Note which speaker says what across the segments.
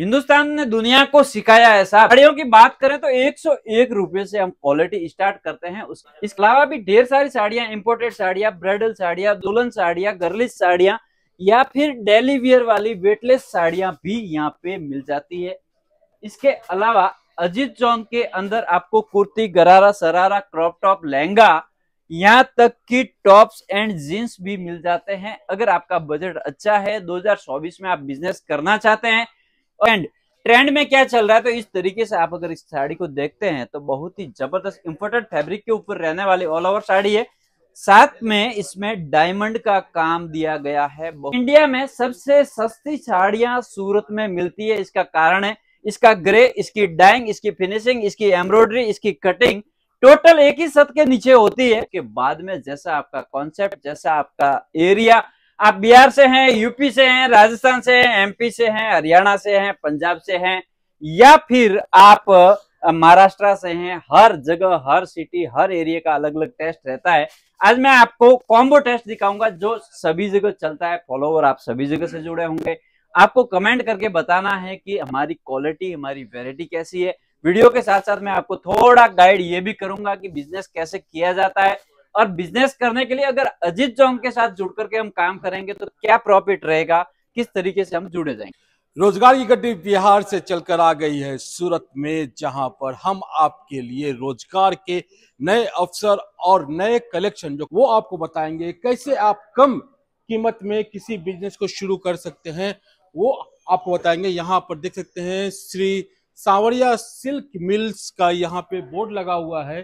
Speaker 1: हिंदुस्तान ने दुनिया को सिखाया है साहब साड़ियों की बात करें तो 101 रुपए से हम क्वालिटी स्टार्ट करते हैं उस इसके अलावा भी ढेर सारी साड़ियां इंपोर्टेड साड़ियां ब्राइडल साड़ियां दुल्हन साड़ियां गर्लिश साड़ियां या फिर डेली वियर वाली वेटलेस साड़ियां भी यहाँ पे मिल जाती है इसके अलावा अजीत चौंक के अंदर आपको कुर्ती गरारा सरारा क्रॉप टॉप लहंगा यहाँ तक की टॉप्स एंड जीन्स भी मिल जाते हैं अगर आपका बजट अच्छा है दो में आप बिजनेस करना चाहते हैं एंड ट्रेंड में क्या चल रहा है तो इस तरीके से आप अगर इस साड़ी को देखते हैं तो बहुत ही जबरदस्त इंपोर्टेंट फैब्रिक के ऊपर रहने वाली ऑल ओवर साड़ी है साथ में इसमें डायमंड का काम दिया गया है इंडिया में सबसे सस्ती साड़ियां सूरत में मिलती है इसका कारण है इसका ग्रे इसकी डाइंग इसकी फिनिशिंग इसकी एम्ब्रॉयडरी इसकी कटिंग टोटल एक ही सत के नीचे होती है के बाद में जैसा आपका कॉन्सेप्ट जैसा आपका एरिया आप बिहार से हैं यूपी से हैं राजस्थान से हैं एमपी से हैं हरियाणा से हैं पंजाब से हैं या फिर आप महाराष्ट्र से हैं हर जगह हर सिटी हर एरिया का अलग अलग टेस्ट रहता है आज मैं आपको कॉम्बो टेस्ट दिखाऊंगा जो सभी जगह चलता है फॉलोवर आप सभी जगह से जुड़े होंगे आपको कमेंट करके बताना है कि हमारी क्वालिटी हमारी वेराइटी कैसी है वीडियो के साथ साथ मैं आपको थोड़ा गाइड ये भी करूंगा कि बिजनेस कैसे किया जाता है और बिजनेस करने के लिए अगर अजीत जोंग के साथ जुड़ करके हम काम करेंगे तो क्या प्रॉफिट रहेगा किस तरीके से हम जुड़े जाएंगे रोजगार की गड्डी बिहार से चलकर आ गई है सूरत
Speaker 2: में जहां पर हम आपके लिए रोजगार के नए अवसर और नए कलेक्शन जो वो आपको बताएंगे कैसे आप कम कीमत में किसी बिजनेस को शुरू कर सकते हैं वो आपको बताएंगे यहाँ पर देख सकते हैं श्री सावरिया सिल्क मिल्स का यहाँ पे बोर्ड लगा हुआ है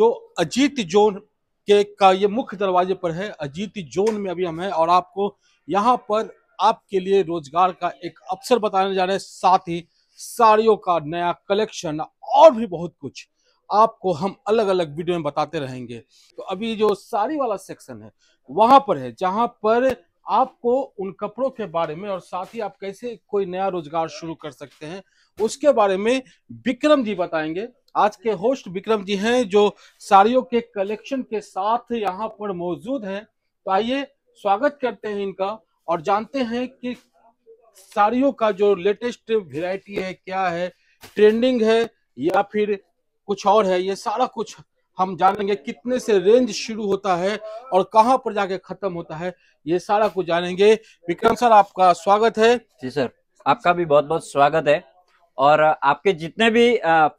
Speaker 2: जो अजीत जोन के का ये मुख्य दरवाजे पर है अजीत जोन में अभी हम हैं और आपको यहाँ पर आपके लिए रोजगार का एक अवसर बताने जा रहे हैं साथ ही साड़ियों का नया कलेक्शन और भी बहुत कुछ आपको हम अलग अलग वीडियो में बताते रहेंगे तो अभी जो साड़ी वाला सेक्शन है वहां पर है जहां पर आपको उन कपड़ों के बारे में और साथ ही आप कैसे कोई नया रोजगार शुरू कर सकते हैं उसके बारे में विक्रम जी बताएंगे आज के होस्ट विक्रम जी हैं जो साड़ियों के कलेक्शन के साथ यहाँ पर मौजूद हैं तो आइए स्वागत करते हैं इनका और जानते हैं कि साड़ियों का जो लेटेस्ट वेराइटी है क्या है ट्रेंडिंग है या फिर कुछ और है ये सारा कुछ हम जानेंगे कितने से रेंज शुरू होता है और कहाँ पर जाके खत्म होता है ये सारा कुछ जानेंगे विक्रम सर
Speaker 1: आपका स्वागत है जी सर आपका भी बहुत बहुत स्वागत है और आपके जितने भी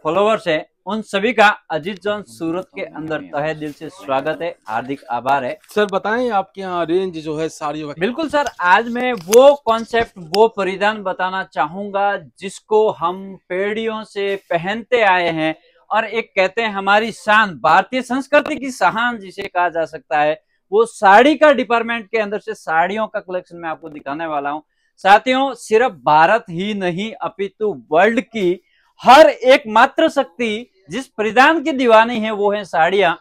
Speaker 1: फॉलोअर्स हैं उन सभी का अजीत जॉन सूरत के अंदर तहे तो दिल से स्वागत है हार्दिक आभार है सर बताएं आपके यहाँ रेंज जो है सारी बिल्कुल सर आज मैं वो कॉन्सेप्ट वो परिधान बताना चाहूंगा जिसको हम पेड़ियों से पहनते आए हैं और एक कहते हैं हमारी शान भारतीय संस्कृति की शान जिसे कहा जा सकता है वो साड़ी का डिपार्टमेंट के अंदर से साड़ियों का कलेक्शन मैं आपको दिखाने वाला हूँ साथियों सिर्फ भारत ही नहीं अपितु वर्ल्ड की हर एक मात्र शक्ति जिस परिधान की दीवानी है वो है साड़ियां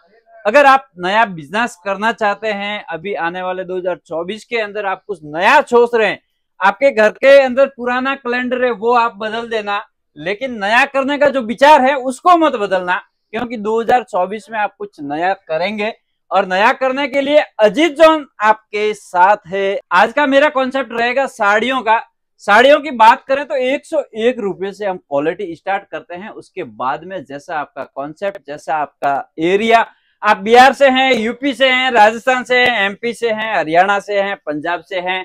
Speaker 1: अगर आप नया बिजनेस करना चाहते हैं अभी आने वाले 2024 के अंदर आप कुछ नया छोस रहे हैं आपके घर के अंदर पुराना कैलेंडर है वो आप बदल देना लेकिन नया करने का जो विचार है उसको मत बदलना क्योंकि 2024 में आप कुछ नया करेंगे और नया करने के लिए अजीत जॉन आपके साथ है आज का मेरा कॉन्सेप्ट रहेगा साड़ियों का साड़ियों की बात करें तो एक सौ एक रुपये से हम क्वालिटी स्टार्ट करते हैं उसके बाद में जैसा आपका कॉन्सेप्ट जैसा आपका एरिया आप बिहार से हैं यूपी से हैं राजस्थान से हैं एमपी से हैं हरियाणा से हैं पंजाब से हैं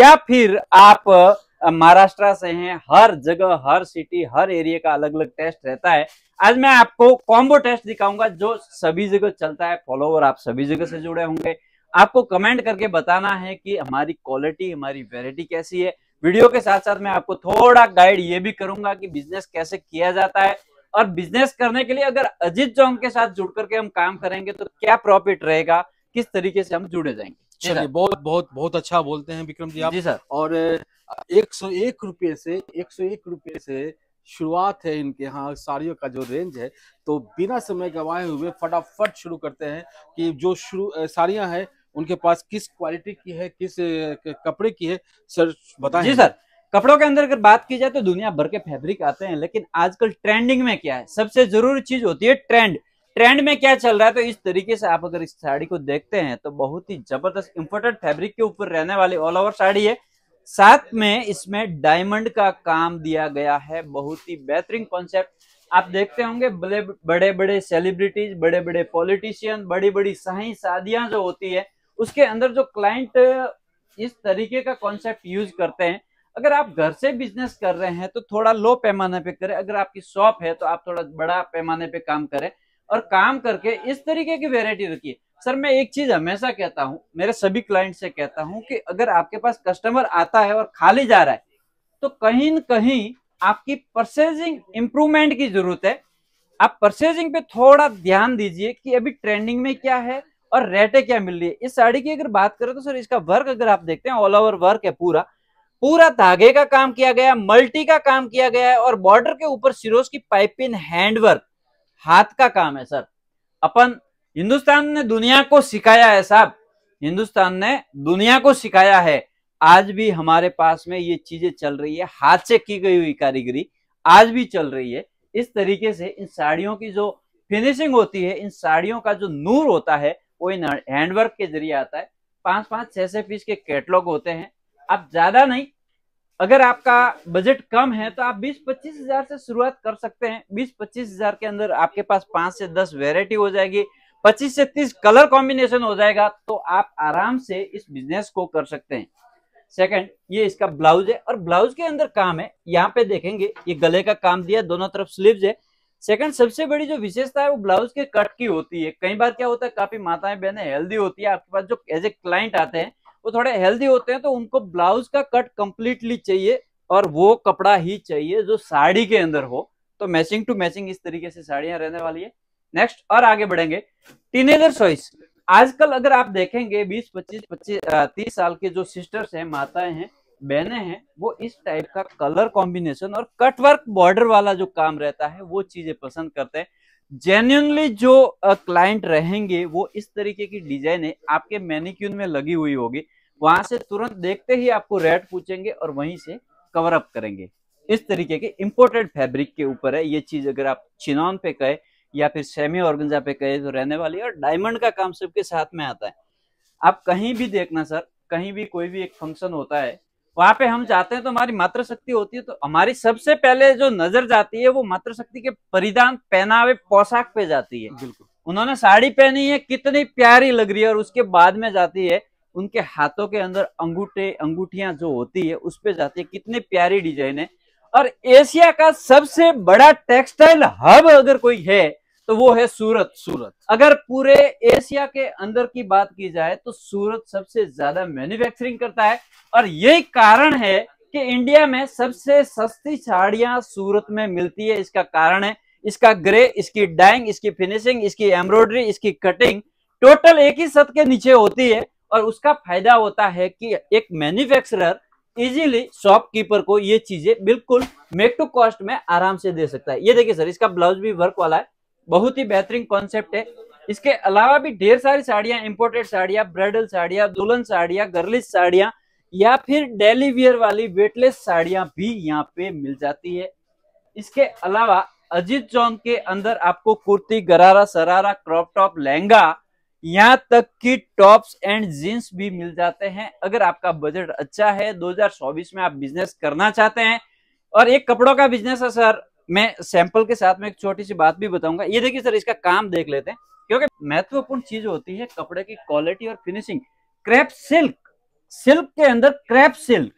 Speaker 1: या फिर आप महाराष्ट्र से हैं हर जगह हर सिटी हर एरिया का अलग अलग टेस्ट रहता है आज मैं आपको कॉम्बो टेस्ट दिखाऊंगा जो सभी जगह चलता है फॉलोवर आप सभी जगह से जुड़े होंगे आपको कमेंट करके बताना है कि हमारी क्वालिटी हमारी वेराइटी कैसी है वीडियो के साथ साथ मैं आपको थोड़ा गाइड ये भी करूंगा कि बिजनेस कैसे किया जाता है और बिजनेस करने के लिए अगर अजीत जोंग के साथ जुड़ करके हम काम करेंगे तो क्या प्रॉफिट रहेगा किस तरीके से हम जुड़े जाएंगे चलिए बहुत बहुत बहुत अच्छा बोलते हैं विक्रम जी आप जी सर
Speaker 2: और एक सौ एक रुपये से एक सौ एक रुपये से शुरुआत है इनके यहाँ साड़ियों का जो रेंज है तो बिना समय गंवाए हुए फटाफट शुरू करते हैं कि जो शुरू साड़ियाँ हैं उनके पास किस क्वालिटी की है किस कपड़े की है
Speaker 1: सर बताए जी सर कपड़ों के अंदर अगर बात की जाए तो दुनिया भर के फैब्रिक आते हैं लेकिन आजकल ट्रेंडिंग में क्या है सबसे जरूरी चीज होती है ट्रेंड ट्रेंड में क्या चल रहा है तो इस तरीके से आप अगर इस साड़ी को देखते हैं तो बहुत ही जबरदस्त इम्पोर्टेंट फैब्रिक के ऊपर रहने वाली ऑल ओवर साड़ी है साथ में इसमें डायमंड का काम दिया गया है बहुत ही बेहतरीन कॉन्सेप्ट आप देखते होंगे बड़े बड़े बड़े सेलिब्रिटीज बड़े बड़े पॉलिटिशियन बड़ी बड़ी सही शादियां जो होती है उसके अंदर जो क्लाइंट इस तरीके का कॉन्सेप्ट यूज करते हैं अगर आप घर से बिजनेस कर रहे हैं तो थोड़ा लो पैमाने पे करें अगर आपकी शॉप है तो आप थोड़ा बड़ा पैमाने पे काम करें और काम करके इस तरीके की वेरायटी रखिए सर मैं एक चीज हमेशा कहता हूँ मेरे सभी क्लाइंट से कहता हूँ कि अगर आपके पास कस्टमर आता है और खाली जा रहा है तो कहीं न कहीं आपकी परसेजिंग इम्प्रूवमेंट की जरूरत है आप परसेजिंग पे थोड़ा ध्यान दीजिए कि अभी ट्रेंडिंग में क्या है और रेटे क्या मिल रही है इस साड़ी की अगर बात करें तो सर इसका वर्क अगर आप देखते हैं ऑल ओवर वर्क है पूरा पूरा धागे का काम किया गया मल्टी का काम किया गया है और बॉर्डर के ऊपर सिरोज की पाइपिंग हैंडवर्क हाथ का काम है सर अपन हिंदुस्तान ने दुनिया को सिखाया है साहब हिंदुस्तान ने दुनिया को सिखाया है आज भी हमारे पास में ये चीजें चल रही है हाथ से की गई हुई कारीगरी आज भी चल रही है इस तरीके से इन साड़ियों की जो फिनिशिंग होती है इन साड़ियों का जो नूर होता है वो इन हैंडवर्क के जरिए आता है पांच पांच छह छह पीस के कैटलॉग होते हैं आप ज्यादा नहीं अगर आपका बजट कम है तो आप बीस पच्चीस हजार से शुरुआत कर सकते हैं बीस पच्चीस हजार के अंदर आपके पास पांच से दस वेरायटी हो जाएगी पच्चीस से तीस कलर कॉम्बिनेशन हो जाएगा तो आप आराम से इस बिजनेस को कर सकते हैं सेकंड ये इसका ब्लाउज है और ब्लाउज के अंदर काम है यहाँ पे देखेंगे ये गले का काम दिया दोनों तरफ स्लीव है सेकंड सबसे बड़ी जो विशेषता है वो ब्लाउज के कट की होती है कई बार क्या होता है काफी माताएं बहनें हेल्दी होती है आपके पास जो एज ए क्लाइंट आते हैं वो थोड़े हेल्दी होते हैं तो उनको ब्लाउज का कट कंप्लीटली चाहिए और वो कपड़ा ही चाहिए जो साड़ी के अंदर हो तो मैचिंग टू मैचिंग इस तरीके से साड़ियां रहने वाली है नेक्स्ट और आगे बढ़ेंगे टीनेजर चॉइस आजकल अगर आप देखेंगे 20, 25, 25, 30 साल के जो सिस्टर्स हैं माताएं हैं बहने हैं वो इस टाइप का कलर कॉम्बिनेशन और कटवर्क बॉर्डर वाला जो काम रहता है वो चीजें पसंद करते हैं जेन्यूनली जो क्लाइंट रहेंगे वो इस तरीके की डिजाइन है आपके मैनिक्यून में लगी हुई होगी वहां से तुरंत देखते ही आपको रेट पूछेंगे और वहीं से कवर अप करेंगे इस तरीके के इम्पोर्टेड फैब्रिक के ऊपर है ये चीज अगर आप चिनॉन पे कहे या फिर सेमी ऑर्गेंजा पे कहे तो रहने वाली है और डायमंड का काम सबके साथ में आता है आप कहीं भी देखना सर कहीं भी कोई भी एक फंक्शन होता है वहां पे हम जाते हैं तो हमारी मातृशक्ति होती है तो हमारी सबसे पहले जो नजर जाती है वो मातृशक्ति के परिधान पहनावे पोशाक पे जाती है बिल्कुल उन्होंने साड़ी पहनी है कितनी प्यारी लग रही है और उसके बाद में जाती है उनके हाथों के अंदर अंगूठे अंगूठियां जो होती है उस पे जाती है कितनी प्यारी डिजाइन है और एशिया का सबसे बड़ा टेक्सटाइल हब अगर कोई है तो वो है सूरत सूरत अगर पूरे एशिया के अंदर की बात की जाए तो सूरत सबसे ज्यादा मैन्युफैक्चरिंग करता है और यही कारण है कि इंडिया में सबसे सस्ती साड़ियां सूरत में मिलती है इसका कारण है इसका ग्रे इसकी डाइंग इसकी फिनिशिंग इसकी एम्ब्रॉयडरी इसकी कटिंग टोटल एक ही सत के नीचे होती है और उसका फायदा होता है कि एक मैन्युफैक्चरर इजीली शॉपकीपर को ये चीजें बिल्कुल मेक टू कॉस्ट में आराम से दे सकता है ये देखिए सर इसका ब्लाउज भी वर्क वाला है बहुत ही बेहतरीन कॉन्सेप्ट है इसके अलावा भी ढेर सारी साड़ियां इंपोर्टेड साड़ियां ब्राइडल साड़ियां दुल्हन साड़ियां गर्लिश साड़ियां या फिर डेली वियर वाली वेटलेस साड़ियां भी यहाँ पे मिल जाती है इसके अलावा अजीत चौंक के अंदर आपको कुर्ती गरारा सरारा क्रॉप टॉप लहंगा यहाँ तक कि टॉप्स एंड जीन्स भी मिल जाते हैं अगर आपका बजट अच्छा है 2024 में आप बिजनेस करना चाहते हैं और एक कपड़ों का बिजनेस है सर मैं सैंपल के साथ में एक छोटी सी बात भी बताऊंगा ये देखिए सर इसका काम देख लेते हैं क्योंकि महत्वपूर्ण चीज होती है कपड़े की क्वालिटी और फिनिशिंग क्रेप सिल्क सिल्क के अंदर क्रेप सिल्क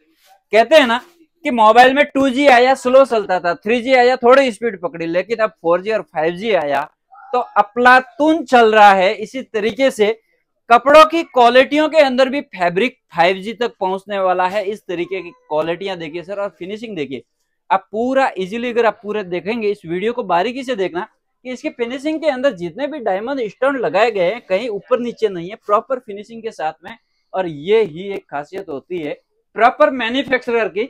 Speaker 1: कहते हैं ना कि मोबाइल में 2G आया स्लो चलता था 3G आया थोड़ी स्पीड पकड़ी लेकिन अब 4G और 5G आया तो अपला चल रहा है इसी तरीके से कपड़ों की क्वालिटियों के अंदर भी फैब्रिक 5G तक पहुंचने वाला है इस तरीके की क्वालिटियां देखिए सर और फिनिशिंग देखिए आप पूरा इजीली अगर आप पूरा देखेंगे इस वीडियो को बारीकी से देखना कि इसके फिनिशिंग के अंदर जितने भी डायमंड स्टोन लगाए गए हैं कहीं ऊपर नीचे नहीं है प्रॉपर फिनिशिंग के साथ में और ये ही एक खासियत होती है प्रॉपर मैन्युफैक्चरर की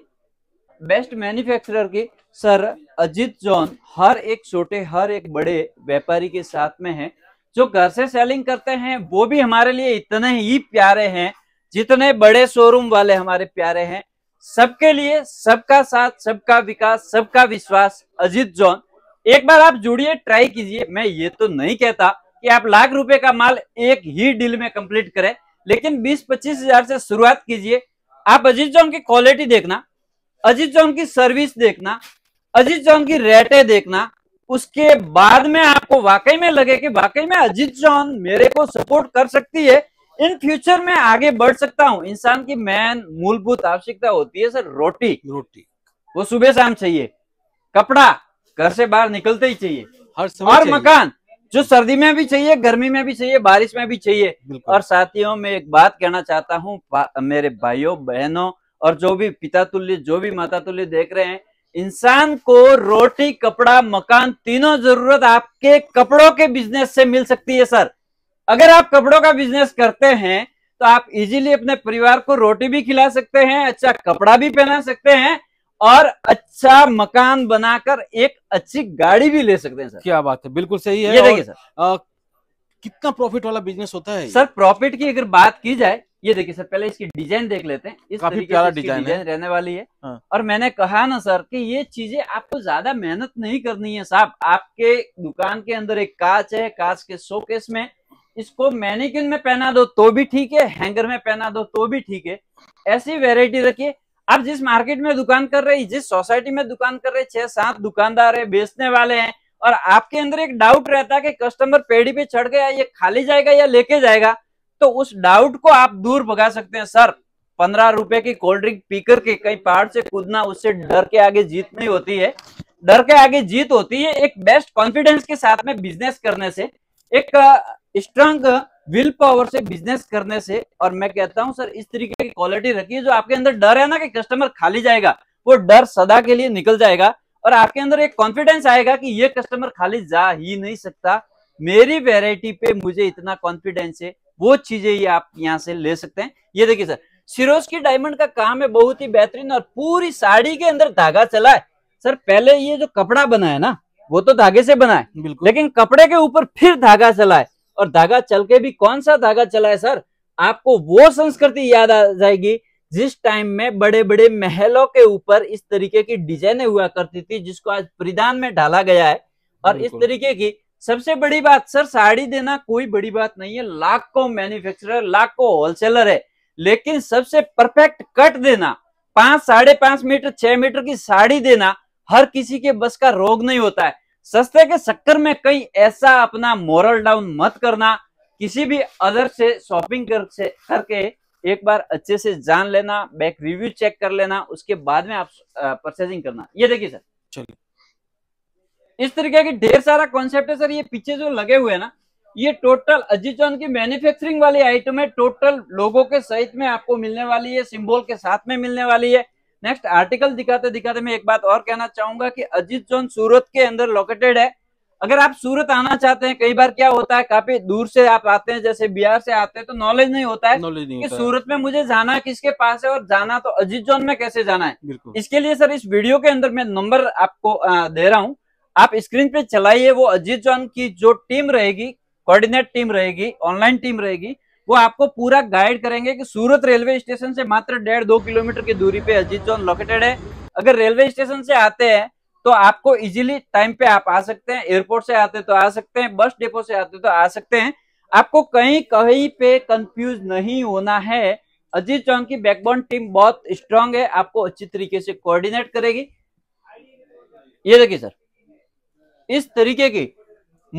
Speaker 1: बेस्ट मैन्युफैक्चरर की सर अजीत जॉन हर एक छोटे हर एक बड़े व्यापारी के साथ में है जो घर से सेलिंग करते हैं वो भी हमारे लिए इतने ही प्यारे हैं जितने बड़े शोरूम वाले हमारे प्यारे हैं सबके लिए सबका साथ सबका विकास सबका विश्वास अजीत जॉन एक बार आप जुड़िए ट्राई कीजिए मैं ये तो नहीं कहता कि आप लाख रुपए का माल एक ही डील में कंप्लीट करें लेकिन 20-25 हजार से शुरुआत कीजिए आप अजीत जॉन की क्वालिटी देखना अजीत जॉन की सर्विस देखना अजीत जॉन की रेटे देखना उसके बाद में आपको वाकई में लगे कि वाकई में अजीत जॉन मेरे को सपोर्ट कर सकती है इन फ्यूचर में आगे बढ़ सकता हूँ इंसान की मेन मूलभूत आवश्यकता होती है सर रोटी रोटी वो सुबह शाम चाहिए कपड़ा घर से बाहर निकलते ही चाहिए हर समय और चाहिए। मकान जो सर्दी में भी चाहिए गर्मी में भी चाहिए बारिश में भी चाहिए और साथियों में एक बात कहना चाहता हूँ मेरे भाइयों बहनों और जो भी पिता तुल्य जो भी माता तुल्य देख रहे हैं इंसान को रोटी कपड़ा मकान तीनों जरूरत आपके कपड़ों के बिजनेस से मिल सकती है सर अगर आप कपड़ों का बिजनेस करते हैं तो आप इजीली अपने परिवार को रोटी भी खिला सकते हैं अच्छा कपड़ा भी पहना सकते हैं और अच्छा मकान बनाकर एक अच्छी गाड़ी भी ले सकते हैं सर क्या बात है बिल्कुल सही है ये देखिए सर आ, कितना प्रॉफिट वाला बिजनेस होता है सर प्रॉफिट की अगर बात की जाए ये देखिए सर पहले इसकी डिजाइन देख लेते हैं इस काफी प्यारा डिजाइन रहने वाली है हाँ। और मैंने कहा ना सर कि ये चीजें आपको ज्यादा मेहनत नहीं करनी है साहब आपके दुकान के अंदर एक कांच है कांच के शोकेस में इसको मैनिकिन में पहना दो तो भी ठीक है हैंगर में पहना दो तो भी ठीक है ऐसी वेराइटी रखिए आप जिस मार्केट में दुकान कर रहे हैं जिस सोसाइटी में दुकान कर रहे हैं छह सात दुकानदार है बेचने वाले हैं और आपके अंदर एक डाउट रहता है कि कस्टमर पेड़ी पे चढ़ गया ये खाली जाएगा या लेके जाएगा तो उस डाउट को आप दूर भगा सकते हैं सर पंद्रह रुपए की कोल्ड ड्रिंक पीकर के कई पहाड़ से कूदना उससे डर के आगे जीत नहीं होती है डर के आगे जीत होती है एक बेस्ट कॉन्फिडेंस के साथ में बिजनेस करने से एक स्ट्रांग विल पावर से बिजनेस करने से और मैं कहता हूं सर इस तरीके की क्वालिटी रखिए जो आपके अंदर डर है ना कि कस्टमर खाली जाएगा वो डर सदा के लिए निकल जाएगा और आपके अंदर एक कॉन्फिडेंस आएगा कि ये कस्टमर खाली जा ही नहीं सकता मेरी वेराइटी पे मुझे इतना कॉन्फिडेंस है वो चीजें ये आप यहाँ से ले सकते हैं ये देखिए सर सिरोज की डायमंड का काम है बहुत ही बेहतरीन और पूरी साड़ी के अंदर धागा चला है सर पहले ये जो कपड़ा बना है ना वो तो धागे से बना है लेकिन कपड़े के ऊपर फिर धागा चला है और धागा चल के भी कौन सा धागा चला है सर आपको वो संस्कृति याद आ जाएगी जिस टाइम में बड़े बड़े महलों के ऊपर इस तरीके की डिजाइने हुआ करती थी जिसको आज परिधान में ढाला गया है और इस तरीके की सबसे बड़ी बात सर साड़ी देना कोई बड़ी बात नहीं है लाखों मैन्युफैक्चरर लाखों होलसेलर है लेकिन सबसे परफेक्ट कट देना पांच साढ़े पांच मीटर छह मीटर की साड़ी देना हर किसी के बस का रोग नहीं होता है सस्ते के चक्कर में कहीं ऐसा अपना मोरल डाउन मत करना किसी भी अदर से शॉपिंग कर से करके एक बार अच्छे से जान लेना बैक रिव्यू चेक कर लेना उसके बाद में आप परचेजिंग करना ये देखिए सर
Speaker 2: चलिए
Speaker 1: इस तरीके की ढेर सारा कॉन्सेप्ट है सर ये पीछे जो लगे हुए हैं ना ये टोटल अजीजॉन की मैन्युफैक्चरिंग वाली आइटम है टोटल लोगों के सहित में आपको मिलने वाली है सिंबल के साथ में मिलने वाली है नेक्स्ट आर्टिकल दिखाते दिखाते मैं एक बात और कहना चाहूंगा कि अजीत जोन सूरत के अंदर लोकेटेड है अगर आप सूरत आना चाहते हैं कई बार क्या होता है काफी दूर से आप आते हैं जैसे बिहार से आते हैं तो नॉलेज नहीं होता है नॉलेज नहीं कि सूरत में मुझे जाना किसके पास है और जाना तो अजीत जोन में कैसे जाना है इसके लिए सर इस वीडियो के अंदर मैं नंबर आपको दे रहा हूँ आप स्क्रीन पे चलाइए वो अजीत जोन की जो टीम रहेगी कोऑर्डिनेट टीम रहेगी ऑनलाइन टीम रहेगी वो आपको पूरा गाइड करेंगे कि सूरत रेलवे स्टेशन से मात्र डेढ़ दो किलोमीटर की दूरी पे अजीत जोन लोकेटेड है अगर रेलवे स्टेशन से आते हैं तो आपको इजीली टाइम पे आप आ सकते हैं एयरपोर्ट से आते तो आ सकते हैं बस डेपो से आते तो आ सकते हैं आपको कहीं कहीं पे कंफ्यूज नहीं होना है अजीत चौहान की बैकबोन टीम बहुत स्ट्रांग है आपको अच्छी तरीके से कोऑर्डिनेट करेगी ये देखिए सर इस तरीके की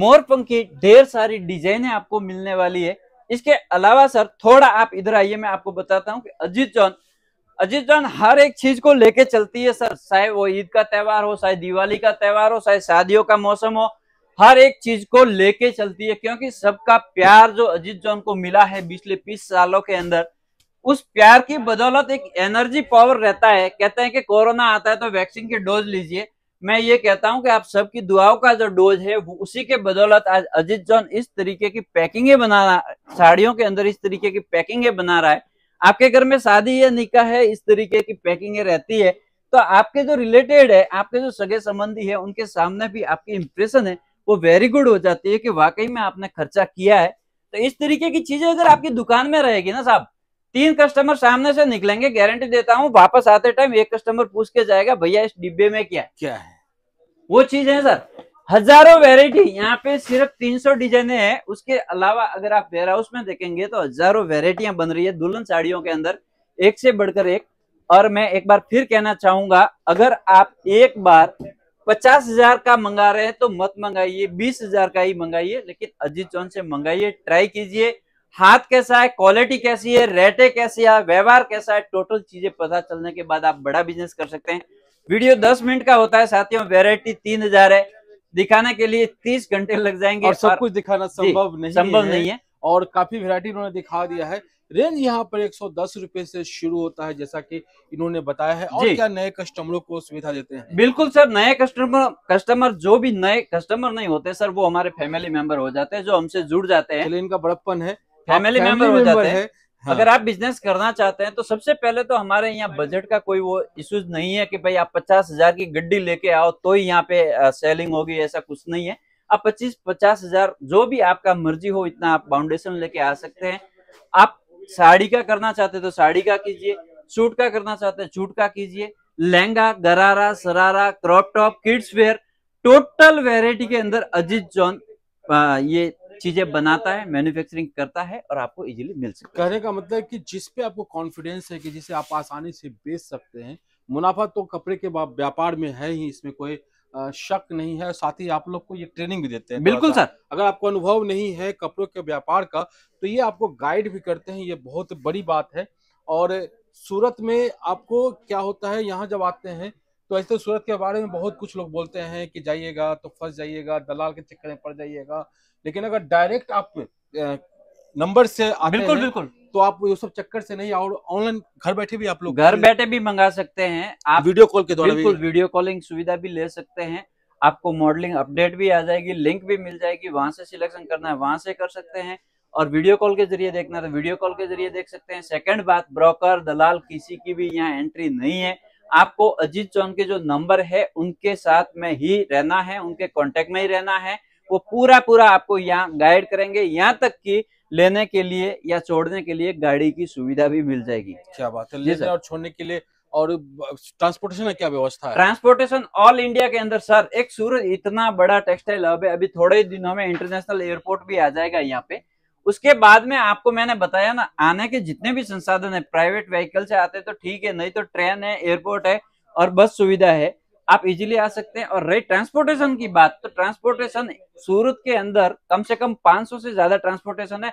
Speaker 1: मोर पंखी ढेर सारी डिजाइने आपको मिलने वाली है इसके अलावा सर थोड़ा आप इधर आइए मैं आपको बताता हूँ कि अजीत जॉन अजीत जॉन हर एक चीज को लेके चलती है सर चाहे वो ईद का त्यौहार हो चाहे दिवाली का त्यौहार हो चाहे शादियों का मौसम हो हर एक चीज को लेके चलती है क्योंकि सबका प्यार जो अजीत जॉन को मिला है पिछले बीस सालों के अंदर उस प्यार की बदौलत एक एनर्जी पावर रहता है कहते हैं कि कोरोना आता है तो वैक्सीन की डोज लीजिए मैं ये कहता हूं कि आप सबकी दुआओं का जो डोज है वो उसी के बदौलत आज अजीत जॉन इस तरीके की पैकिंगे बना रहा साड़ियों के अंदर इस तरीके की पैकिंगे बना रहा है आपके घर में शादी या निका है इस तरीके की पैकिंगे रहती है तो आपके जो रिलेटेड है आपके जो सगे संबंधी है उनके सामने भी आपकी इम्प्रेशन है वो वेरी गुड हो जाती है कि वाकई में आपने खर्चा किया है तो इस तरीके की चीजें अगर आपकी दुकान में रहेगी ना साहब तीन कस्टमर सामने से निकलेंगे गारंटी देता हूँ वापस आते टाइम एक कस्टमर पूछ के जाएगा भैया इस डिब्बे में क्या है क्या है वो चीज है सर हजारों वेरायटी यहाँ पे सिर्फ 300 डिजाइने हैं उसके अलावा अगर आप वेयर हाउस में देखेंगे तो हजारों वेरायटियां बन रही है दुल्हन साड़ियों के अंदर एक से बढ़कर एक और मैं एक बार फिर कहना चाहूंगा अगर आप एक बार पचास हजार का मंगा रहे हैं तो मत मंगाइए बीस हजार का ही मंगाइए लेकिन अजीत चौन से मंगाइए ट्राई कीजिए हाथ कैसा है क्वालिटी कैसी है रेटे कैसी है व्यवहार कैसा है टोटल चीजें पता चलने के बाद आप बड़ा बिजनेस कर सकते हैं वीडियो दस मिनट का होता है साथियों वेरायटी तीन हजार है दिखाने के लिए तीस घंटे लग जाएंगे और सब कुछ दिखाना संभव नहीं संभव नहीं है
Speaker 2: और काफी वेरायटी उन्होंने दिखा दिया है रेंज यहाँ पर एक सौ दस रूपए से शुरू होता है जैसा कि इन्होंने बताया
Speaker 1: है और क्या नए कस्टमरों को सुविधा देते हैं बिल्कुल सर नए कस्टमर कस्टमर जो भी नए कस्टमर नहीं होते सर वो हमारे फैमिली मेंबर हो जाते हैं जो हमसे जुड़ जाते हैं इनका बड़प्पन है फैमिली मेंबर हो जाते हैं हाँ। अगर आप बिजनेस करना चाहते हैं तो सबसे पहले तो हमारे यहाँ बजट का कोई वो इश्यूज नहीं है कि भाई आप पचास हजार की गड्डी लेके आओ तो ही यहाँ पे सेलिंग होगी ऐसा कुछ नहीं है आप पच्चीस पचास हजार जो भी आपका मर्जी हो इतना आप फाउंडेशन लेके आ सकते हैं आप साड़ी का करना चाहते हैं तो साड़ी का कीजिए सूट का करना चाहते हैं सूट का कीजिए lehenga gharara sharara crop top kids wear total variety के अंदर अजीत जॉन ये चीजें बनाता है मैन्युफैक्चरिंग करता है और आपको इजीली मिल सकता है कहने का मतलब कि जिस पे आपको कॉन्फिडेंस है कि जिसे आप आसानी से बेच सकते
Speaker 2: हैं मुनाफा तो कपड़े के व्यापार में है ही इसमें कोई शक नहीं है साथ ही आप लोग को ये ट्रेनिंग भी देते हैं बिल्कुल सर अगर आपको अनुभव नहीं है कपड़ों के व्यापार का तो ये आपको गाइड भी करते हैं ये बहुत बड़ी बात है और सूरत में आपको क्या होता है यहाँ जब आते हैं तो ऐसे तो सूरत के बारे में बहुत कुछ लोग बोलते हैं कि जाइएगा तो फंस जाइएगा दलाल के चक्कर में पड़ जाइएगा लेकिन अगर डायरेक्ट आप नंबर से बिल्कुल बिल्कुल
Speaker 1: तो आप ये सब चक्कर से नहीं और ऑनलाइन घर बैठे भी आप लोग घर बैठे भी मंगा सकते हैं आप वीडियो कॉल के द्वारा बिल्कुल वीडियो कॉलिंग सुविधा भी ले सकते हैं आपको मॉडलिंग अपडेट भी आ जाएगी लिंक भी मिल जाएगी वहां से सिलेक्शन करना है वहां से कर सकते हैं और वीडियो कॉल के जरिए देखना तो वीडियो कॉल के जरिए देख सकते हैं सेकंड बात ब्रोकर दलाल किसी की भी यहाँ एंट्री नहीं है आपको अजीत चौहान के जो नंबर है उनके साथ में ही रहना है उनके कॉन्टेक्ट में ही रहना है वो पूरा पूरा आपको यहाँ गाइड करेंगे यहाँ तक कि लेने के लिए या छोड़ने के लिए गाड़ी की सुविधा भी मिल जाएगी क्या बात है लेने और छोड़ने के लिए और ट्रांसपोर्टेशन का क्या व्यवस्था है ट्रांसपोर्टेशन ऑल इंडिया के अंदर सर एक सूरज इतना बड़ा टेक्सटाइल हब है अभी थोड़े दिनों में इंटरनेशनल एयरपोर्ट भी आ जाएगा यहाँ पे उसके बाद में आपको मैंने बताया ना आने के जितने भी संसाधन है प्राइवेट व्हीकल से आते तो ठीक है नहीं तो ट्रेन है एयरपोर्ट है और बस सुविधा है आप इजीली आ सकते हैं और रही ट्रांसपोर्टेशन की बात तो ट्रांसपोर्टेशन सूरत के अंदर कम से कम 500 से ज्यादा ट्रांसपोर्टेशन है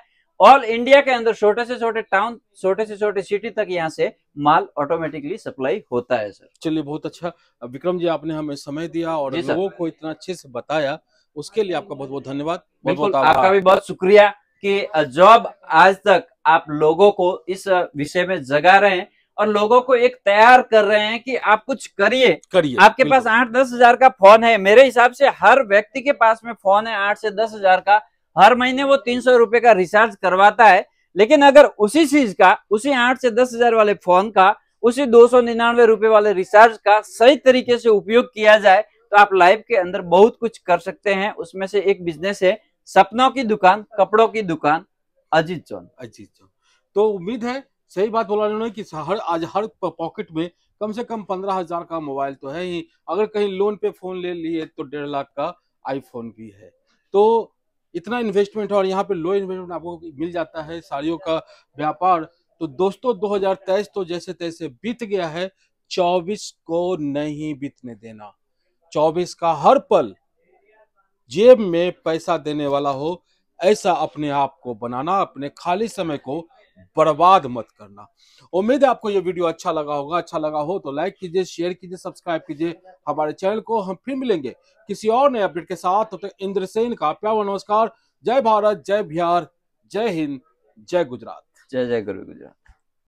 Speaker 1: ऑल इंडिया के अंदर छोटे से छोटे टाउन छोटे से छोटे सिटी तक यहाँ से माल ऑटोमेटिकली सप्लाई होता है सर चलिए बहुत अच्छा विक्रम जी आपने हमें समय दिया और लोगों को इतना अच्छे से बताया उसके लिए आपका बहुत बहुत धन्यवाद बहुत आपका भी बहुत शुक्रिया कि जॉब आज तक आप लोगों को इस विषय में जगा रहे हैं और लोगों को एक तैयार कर रहे हैं कि आप कुछ करिए करिए आपके पास आठ दस हजार का फोन है मेरे हिसाब से हर व्यक्ति के पास में फोन है आठ से दस हजार का हर महीने वो तीन सौ रुपए का रिचार्ज करवाता है लेकिन अगर उसी चीज का उसी आठ से दस हजार वाले फोन का उसी दो सौ निन्यानवे रुपए वाले रिचार्ज का सही तरीके से उपयोग किया जाए तो आप लाइफ के अंदर बहुत कुछ कर सकते हैं उसमें से एक बिजनेस है सपनों की दुकान कपड़ों की दुकान अजीत चौन अजीत चौन तो उम्मीद है सही बात बोला उन्होंने कि हर आज हर पॉकेट में कम
Speaker 2: से कम पंद्रह हजार का मोबाइल तो है ही अगर कहीं लोन पे फोन ले लिए तो डेढ़ लाख का आईफोन भी है तो इतना इन्वेस्टमेंट है और यहाँ पे लो इन्वेस्टमेंट आपको मिल जाता है साड़ियों का व्यापार तो दोस्तों 2023 तो जैसे तैसे बीत गया है 24 को नहीं बीतने देना 24 का हर पल जेब में पैसा देने वाला हो ऐसा अपने आप को बनाना अपने खाली समय को बर्बाद मत करना उम्मीद है आपको ये वीडियो अच्छा लगा होगा अच्छा लगा हो तो लाइक कीजिए शेयर कीजिए सब्सक्राइब कीजिए हमारे चैनल को हम फिर मिलेंगे किसी और नए अपडेट के साथ तो, तो इंद्र सेन का प्यार नमस्कार जय भारत जय बिहार जय हिंद जय गुजरात जय जय गुरु गुजरात